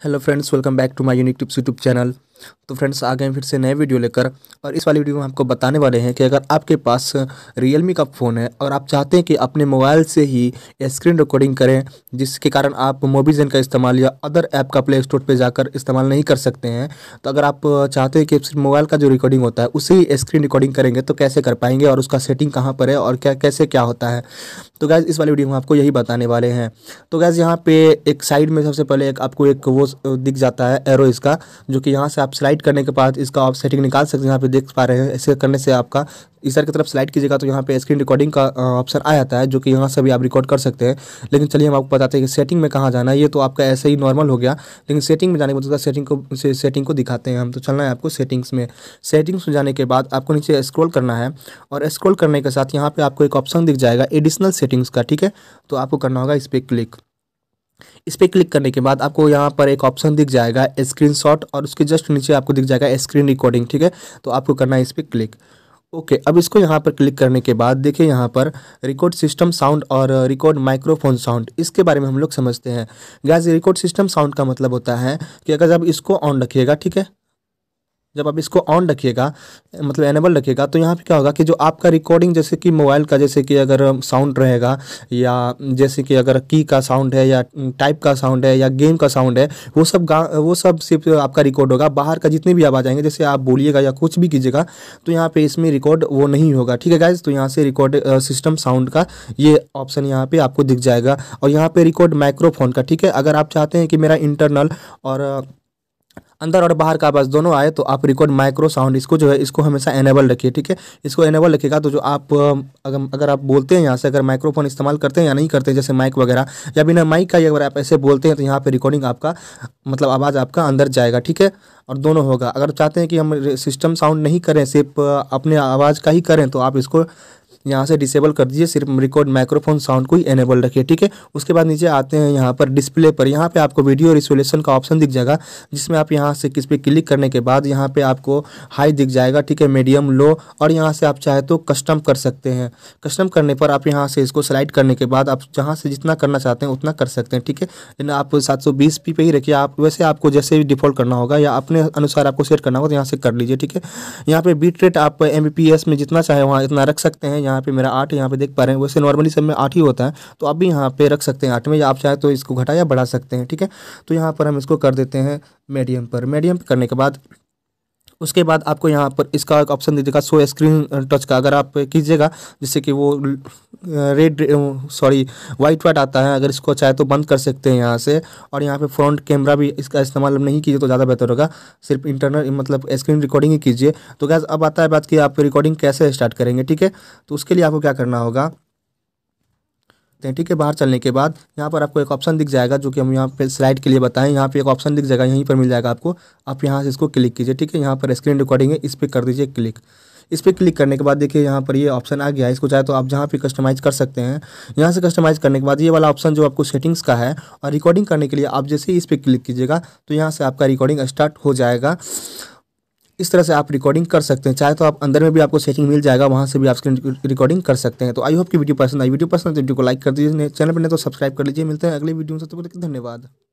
hello friends welcome back to my unique tips youtube channel तो friends आ गए फिर से नए वीडियो लेकर और इस वाली वीडियो में आपको बताने वाले हैं कि अगर आपके पास रियलमी का फ़ोन है और आप चाहते हैं कि अपने मोबाइल से ही स्क्रीन रिकॉर्डिंग करें जिसके कारण आप मोबीजन का इस्तेमाल या अदर ऐप का प्ले स्टोर पर जाकर इस्तेमाल नहीं कर सकते हैं तो अगर आप चाहते हैं कि सिर्फ मोबाइल का जो रिकॉर्डिंग होता है उसे ही स्क्रीन रिकॉर्डिंग करेंगे तो कैसे कर पाएंगे और उसका सेटिंग कहाँ पर है और क्या कैसे क्या होता है तो गैज़ इस वाली वीडियो में आपको यही बताने वाले हैं तो गैज़ यहाँ पे एक साइड में सबसे पहले एक आपको एक वो दिख जाता है एरो इसका जो कि यहाँ से आप आप स्लाइड करने के बाद इसका आप सेटिंग निकाल सकते हैं यहाँ पे देख पा रहे हैं ऐसे करने से आपका तरह की तरफ स्लाइड कीजिएगा तो यहाँ पे स्क्रीन रिकॉर्डिंग का ऑप्शन आ जाता है जो कि यहाँ से भी आप रिकॉर्ड कर सकते हैं लेकिन चलिए हम आपको बताते हैं कि सेटिंग में कहाँ जाना है ये तो आपका ऐसे ही नॉर्मल हो गया लेकिन सेटिंग में जाने के बाद सेटिंग को से, सेटिंग को दिखाते हैं हम तो चलना है आपको सेटिंग्स में सेटिंग्स में जाने के बाद आपको नीचे स्क्रोल करना है और स्क्रोल करने के साथ यहाँ पर आपको एक ऑप्शन दिख जाएगा एडिशनल सेटिंग्स का ठीक है तो आपको करना होगा इस पर क्लिक इस पर क्लिक करने के बाद आपको यहाँ पर एक ऑप्शन दिख जाएगा शॉट और उसके जस्ट नीचे आपको दिख जाएगा स्क्रीन रिकॉर्डिंग ठीक है तो आपको करना है इस पर क्लिक ओके okay, अब इसको यहाँ पर क्लिक करने के बाद देखिए यहाँ पर रिकॉर्ड सिस्टम साउंड और रिकॉर्ड माइक्रोफोन साउंड इसके बारे में हम लोग समझते हैं गैस रिकॉर्ड सिस्टम साउंड का मतलब होता है कि अगर जब इसको ऑन रखिएगा ठीक है जब आप इसको ऑन रखिएगा मतलब एनेबल रखिएगा तो यहाँ पे क्या होगा कि जो आपका रिकॉर्डिंग जैसे कि मोबाइल का जैसे कि अगर साउंड रहेगा या जैसे कि अगर की का साउंड है या टाइप का साउंड है या गेम का साउंड है वो सब गा वो सब सिर्फ आपका रिकॉर्ड होगा बाहर का जितने भी आवाज़ आएंगे जैसे आप बोलिएगा या कुछ भी कीजिएगा तो यहाँ पर इसमें रिकॉर्ड वो नहीं होगा ठीक है गाइज तो यहाँ से रिकॉर्ड सिस्टम साउंड का ये ऑप्शन यहाँ पर आपको दिख जाएगा और यहाँ पर रिकॉर्ड माइक्रोफोन का ठीक है अगर आप चाहते हैं कि मेरा इंटरनल और अंदर और बाहर का आवाज दोनों आए तो आप रिकॉर्ड माइक्रो साउंड इसको जो है इसको हमेशा एनेबल रखिए ठीक है इसको एनेबल रखेगा तो जो आप अगर अगर आप बोलते हैं यहाँ से अगर माइक्रोफोन इस्तेमाल करते हैं या नहीं करते जैसे माइक वगैरह या बिना माइक का ही अगर आप ऐसे बोलते हैं तो यहाँ पर रिकॉर्डिंग आपका मतलब आवाज़ आपका अंदर जाएगा ठीक है और दोनों होगा अगर चाहते हैं कि हम सिस्टम साउंड नहीं करें सिर्फ अपने आवाज़ का ही करें तो आप इसको यहाँ से डिसेबल कर दीजिए सिर्फ रिकॉर्ड माइक्रोफोन साउंड को ही एनेबल रखिए ठीक है उसके बाद नीचे आते हैं यहाँ पर डिस्प्ले पर यहाँ पर आपको वीडियो रिसोलेशन का ऑप्शन दिख जाएगा जिसमें आप यहाँ से किस पे क्लिक करने के बाद यहाँ पे आपको हाई दिख जाएगा ठीक है मीडियम लो और यहाँ से आप चाहे तो कस्टम कर सकते हैं कस्टम करने पर आप यहाँ से इसको स्लाइड करने के बाद आप जहाँ से जितना करना चाहते हैं उतना कर सकते हैं ठीक है लेकिन आप सात सौ बीस पी पे ही रखिए आप वैसे आपको जैसे भी डिफॉल्ट करना होगा या अपने अनुसार आपको सेट करना होगा तो यहाँ से कर लीजिए ठीक है यहाँ पे बीट रेट आप एम में जितना चाहे वहाँ इतना रख सकते हैं यहाँ यहाँ पे मेरा आठ यहाँ पे देख पा रहे हैं वैसे नॉर्मली सब में आठ ही होता है तो आप भी यहाँ पे रख सकते हैं आठ में या आप चाहे तो इसको घटा या बढ़ा सकते हैं ठीक है तो यहाँ पर हम इसको कर देते हैं मीडियम पर मीडियम पर करने के बाद उसके बाद आपको यहाँ पर इसका एक ऑप्शन दे देगा सो स्क्रीन टच का अगर आप कीजिएगा जिससे कि वो रेड सॉरी वाइट वाइट आता है अगर इसको चाहे तो बंद कर सकते हैं यहाँ से और यहाँ पे फ्रंट कैमरा भी इसका इस्तेमाल नहीं कीजिए तो ज़्यादा बेहतर होगा सिर्फ इंटरनल मतलब स्क्रीन रिकॉर्डिंग ही कीजिए तो गैस अब आता है बात कि आप रिकॉर्डिंग कैसे स्टार्ट करेंगे ठीक है तो उसके लिए आपको क्या करना होगा ठीक है बाहर चलने के बाद यहाँ पर आपको एक ऑप्शन दिख जाएगा जो कि हम यहाँ पे स्लाइड के लिए बताएं यहाँ पे एक ऑप्शन दिख जाएगा यहीं पर मिल जाएगा आपको आप यहाँ से इसको क्लिक कीजिए ठीक है यहाँ पर स्क्रीन रिकॉर्डिंग है इस पर कर दीजिए क्लिक इस पर क्लिक करने के बाद देखिए यहाँ पर ये यह ऑप्शन आ गया है इसको चाहे तो आप जहाँ पे कस्टमाइज़ कर सकते हैं यहाँ से कस्टमाइज़ करने के बाद ये वाला ऑप्शन जो आपको सेटिंग्स का है और रिकॉर्डिंग करने के लिए आप जैसे ही इस पर क्लिक कीजिएगा तो यहाँ से आपका रिकॉर्डिंग स्टार्ट हो जाएगा इस तरह से आप रिकॉर्डिंग कर सकते हैं चाहे तो आप अंदर में भी आपको सेटिंग मिल जाएगा वहाँ से भी आप रिकॉर्डिंग कर सकते हैं तो आई होप की वीडियो पसंद आई वीडियो पसंद तो वीडियो को लाइक कर दीजिए चैनल पर नहीं तो सब्सक्राइब कर लीजिए मिलते हैं अगले वीडियो में सबसे पहले धन्यवाद